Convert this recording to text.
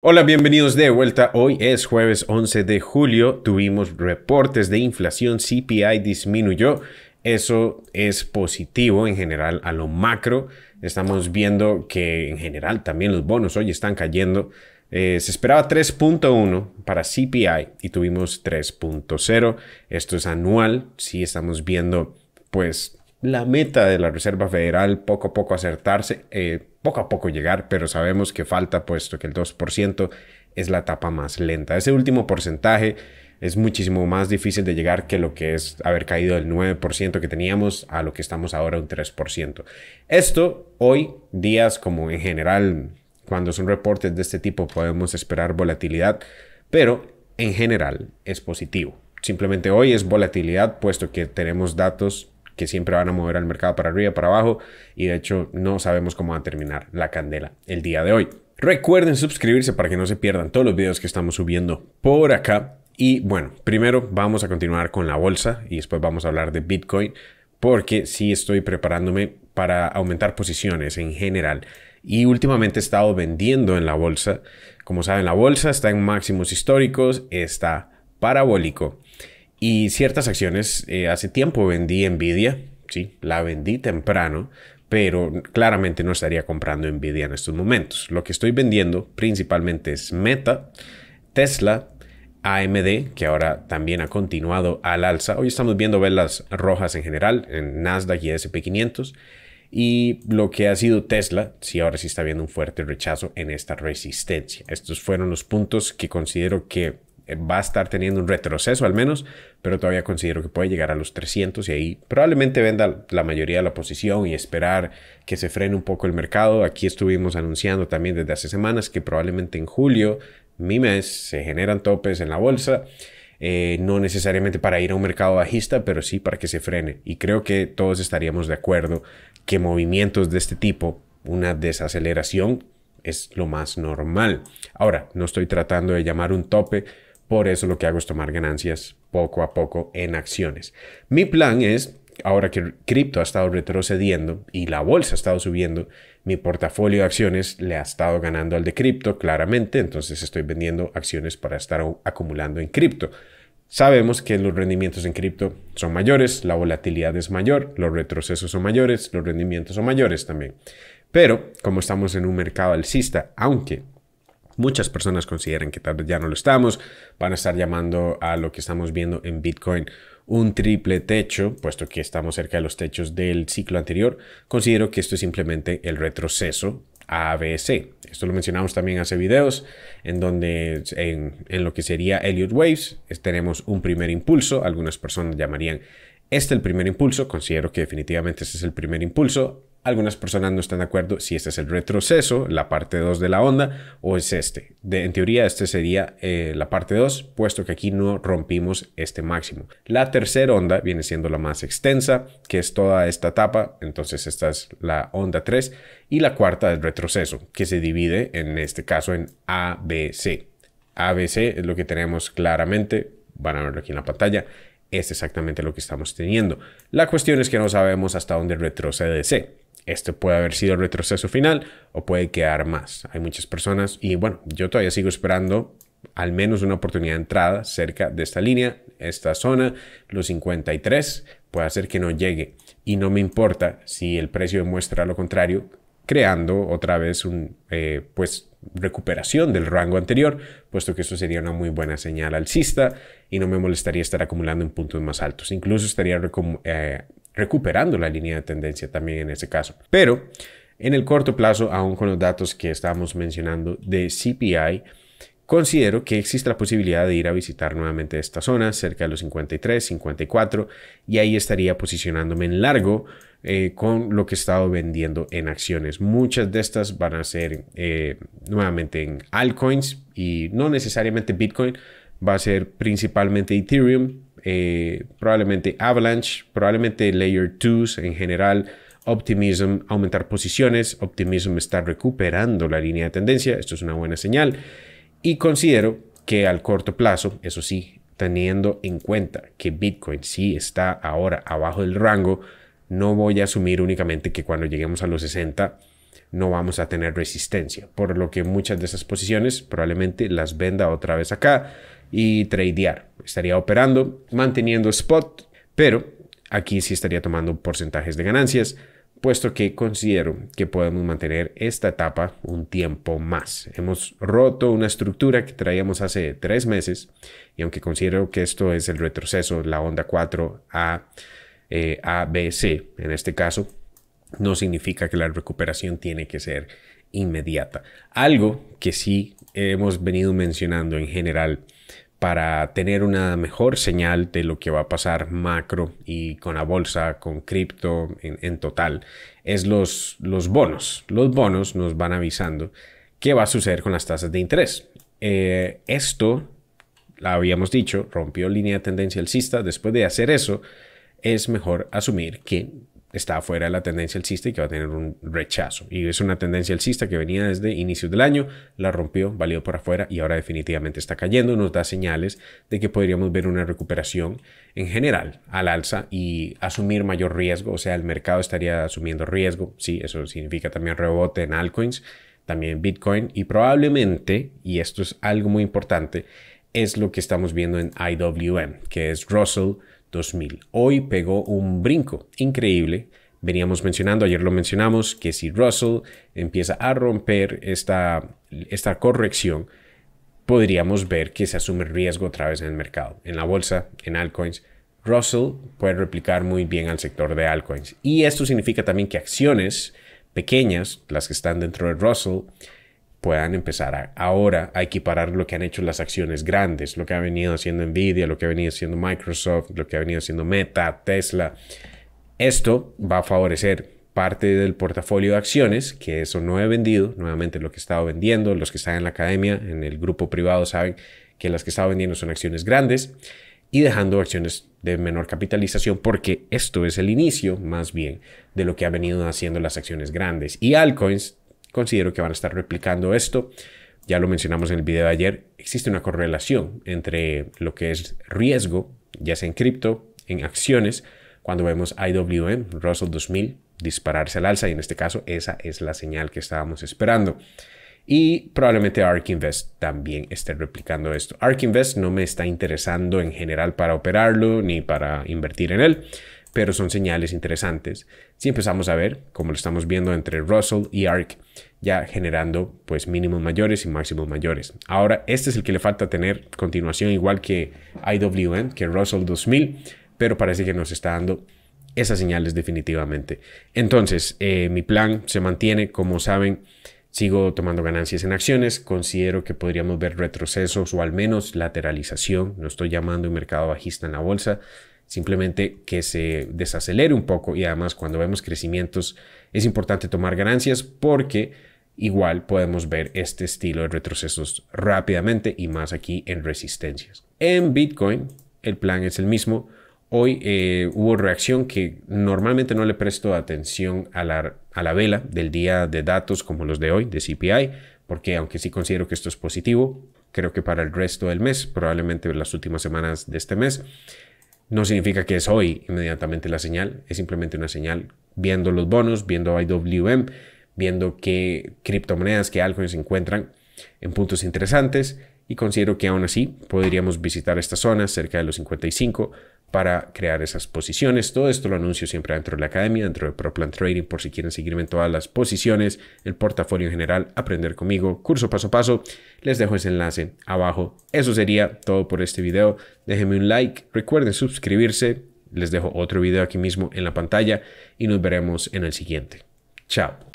Hola, bienvenidos de vuelta. Hoy es jueves 11 de julio. Tuvimos reportes de inflación, CPI disminuyó. Eso es positivo en general a lo macro. Estamos viendo que en general también los bonos hoy están cayendo. Eh, se esperaba 3.1 para CPI y tuvimos 3.0. Esto es anual. Sí, estamos viendo pues la meta de la Reserva Federal poco a poco acertarse. Eh, poco a poco llegar, pero sabemos que falta puesto que el 2% es la etapa más lenta. Ese último porcentaje es muchísimo más difícil de llegar que lo que es haber caído del 9% que teníamos a lo que estamos ahora un 3%. Esto hoy días como en general cuando son reportes de este tipo podemos esperar volatilidad, pero en general es positivo. Simplemente hoy es volatilidad puesto que tenemos datos que siempre van a mover al mercado para arriba, para abajo, y de hecho no sabemos cómo va a terminar la candela el día de hoy. Recuerden suscribirse para que no se pierdan todos los videos que estamos subiendo por acá. Y bueno, primero vamos a continuar con la bolsa y después vamos a hablar de Bitcoin, porque sí estoy preparándome para aumentar posiciones en general. Y últimamente he estado vendiendo en la bolsa. Como saben, la bolsa está en máximos históricos, está parabólico. Y ciertas acciones, eh, hace tiempo vendí Nvidia, sí, la vendí temprano, pero claramente no estaría comprando Nvidia en estos momentos. Lo que estoy vendiendo principalmente es Meta, Tesla, AMD, que ahora también ha continuado al alza. Hoy estamos viendo velas rojas en general en Nasdaq y SP500. Y lo que ha sido Tesla, sí ahora sí está viendo un fuerte rechazo en esta resistencia. Estos fueron los puntos que considero que eh, va a estar teniendo un retroceso al menos, pero todavía considero que puede llegar a los 300 y ahí probablemente venda la mayoría de la posición y esperar que se frene un poco el mercado. Aquí estuvimos anunciando también desde hace semanas que probablemente en julio, mi mes, se generan topes en la bolsa. Eh, no necesariamente para ir a un mercado bajista, pero sí para que se frene. Y creo que todos estaríamos de acuerdo que movimientos de este tipo, una desaceleración, es lo más normal. Ahora, no estoy tratando de llamar un tope por eso lo que hago es tomar ganancias poco a poco en acciones. Mi plan es, ahora que el cripto ha estado retrocediendo y la bolsa ha estado subiendo, mi portafolio de acciones le ha estado ganando al de cripto claramente, entonces estoy vendiendo acciones para estar acumulando en cripto. Sabemos que los rendimientos en cripto son mayores, la volatilidad es mayor, los retrocesos son mayores, los rendimientos son mayores también. Pero como estamos en un mercado alcista, aunque Muchas personas consideran que tal vez ya no lo estamos, van a estar llamando a lo que estamos viendo en Bitcoin un triple techo, puesto que estamos cerca de los techos del ciclo anterior. Considero que esto es simplemente el retroceso ABC. Esto lo mencionamos también hace videos, en donde en, lo que sería Elliott Waves tenemos un primer impulso, algunas personas llamarían este es el primer impulso, considero que definitivamente ese es el primer impulso. Algunas personas no están de acuerdo si este es el retroceso, la parte 2 de la onda, o es este. De, en teoría, este sería eh, la parte 2, puesto que aquí no rompimos este máximo. La tercera onda viene siendo la más extensa, que es toda esta etapa, entonces esta es la onda 3. Y la cuarta es retroceso, que se divide en este caso en ABC ABC es lo que tenemos claramente, van a verlo aquí en la pantalla es exactamente lo que estamos teniendo. La cuestión es que no sabemos hasta dónde retrocede Este puede haber sido el retroceso final o puede quedar más. Hay muchas personas y bueno, yo todavía sigo esperando al menos una oportunidad de entrada cerca de esta línea, esta zona, los 53, puede hacer que no llegue. Y no me importa si el precio demuestra lo contrario, creando otra vez un, eh, pues, recuperación del rango anterior, puesto que eso sería una muy buena señal alcista y no me molestaría estar acumulando en puntos más altos. Incluso estaría eh, recuperando la línea de tendencia también en ese caso. Pero en el corto plazo, aún con los datos que estábamos mencionando de CPI, considero que existe la posibilidad de ir a visitar nuevamente esta zona cerca de los 53, 54 y ahí estaría posicionándome en largo eh, con lo que he estado vendiendo en acciones. Muchas de estas van a ser eh, nuevamente en altcoins y no necesariamente Bitcoin, va a ser principalmente Ethereum, eh, probablemente Avalanche, probablemente Layer 2 en general. Optimism, aumentar posiciones. Optimism está recuperando la línea de tendencia. Esto es una buena señal. Y considero que al corto plazo, eso sí, teniendo en cuenta que Bitcoin sí está ahora abajo del rango, no voy a asumir únicamente que cuando lleguemos a los 60 no vamos a tener resistencia, por lo que muchas de esas posiciones probablemente las venda otra vez acá y tradear. Estaría operando, manteniendo spot, pero aquí sí estaría tomando porcentajes de ganancias, puesto que considero que podemos mantener esta etapa un tiempo más. Hemos roto una estructura que traíamos hace tres meses y aunque considero que esto es el retroceso, la onda 4 a eh, ABC, en este caso, no significa que la recuperación tiene que ser inmediata. Algo que sí hemos venido mencionando en general para tener una mejor señal de lo que va a pasar macro y con la bolsa, con cripto en, total, es los, los bonos. Los bonos nos van avisando qué va a suceder con las tasas de interés. Eh, esto, la habíamos dicho, rompió línea de tendencia alcista. Después de hacer eso, es mejor asumir que está fuera de la tendencia alcista y que va a tener un rechazo. Y es una tendencia alcista que venía desde inicios del año, la rompió, valió por afuera y ahora definitivamente está cayendo. Nos da señales de que podríamos ver una recuperación en general al alza y asumir mayor riesgo. O sea, el mercado estaría asumiendo riesgo. Sí, eso significa también rebote en altcoins, también en Bitcoin y probablemente, y esto es algo muy importante, es lo que estamos viendo en IWM, que es Russell 2000. Hoy pegó un brinco increíble. Veníamos mencionando, ayer lo mencionamos, que si Russell empieza a romper esta, esta corrección, podríamos ver que se asume riesgo otra vez en el mercado, en la bolsa, en altcoins. Russell puede replicar muy bien al sector de altcoins. Y esto significa también que acciones pequeñas, las que están dentro de Russell, puedan empezar ahora a equiparar lo que han hecho las acciones grandes, lo que ha venido haciendo Nvidia, lo que ha venido haciendo Microsoft, lo que ha venido haciendo Meta, Tesla. Esto va a favorecer parte del portafolio de acciones, que eso no he vendido, nuevamente lo que he estado vendiendo, los que están en la academia, en el grupo privado saben que las que he estado vendiendo son acciones grandes y dejando acciones de menor capitalización porque esto es el inicio más bien de lo que ha venido haciendo las acciones grandes y altcoins Considero que van a estar replicando esto. Ya lo mencionamos en el video de ayer. Existe una correlación entre lo que es riesgo, ya sea en cripto, en acciones, cuando vemos IWM, Russell 2000, dispararse al alza y en este caso esa es la señal que estábamos esperando. Y probablemente ARK Invest también esté replicando esto. ARK Invest no me está interesando en general para operarlo ni para invertir en él pero son señales interesantes. Si empezamos a ver, como lo estamos viendo entre Russell y ARC, ya generando pues mínimos mayores y máximos mayores. Ahora, este es el que le falta tener continuación, igual que IWM, que Russell 2000, pero parece que nos está dando esas señales definitivamente. Entonces, eh, mi plan se mantiene, como saben, sigo tomando ganancias en acciones, considero que podríamos ver retrocesos o al menos lateralización, no estoy llamando un mercado bajista en la bolsa, simplemente que se desacelere un poco y además cuando vemos crecimientos es importante tomar ganancias porque igual podemos ver este estilo de retrocesos rápidamente y más aquí en resistencias. En Bitcoin el plan es el mismo. Hoy eh, hubo reacción que normalmente no le presto atención a la, a la vela del día de datos como los de hoy, de CPI, porque aunque sí considero que esto es positivo, creo que para el resto del mes, probablemente las últimas semanas de este mes, no significa que es hoy inmediatamente la señal, es simplemente una señal viendo los bonos, viendo IWM, viendo qué criptomonedas, qué altcoins se encuentran en puntos interesantes y considero que aún así podríamos visitar esta zona cerca de los 55 para crear esas posiciones. Todo esto lo anuncio siempre dentro de la academia, dentro de Plan Trading, por si quieren seguirme en todas las posiciones, el portafolio en general, aprender conmigo, curso paso a paso. Les dejo ese enlace abajo. Eso sería todo por este video. Déjenme un like, recuerden suscribirse. Les dejo otro video aquí mismo en la pantalla y nos veremos en el siguiente. Chao.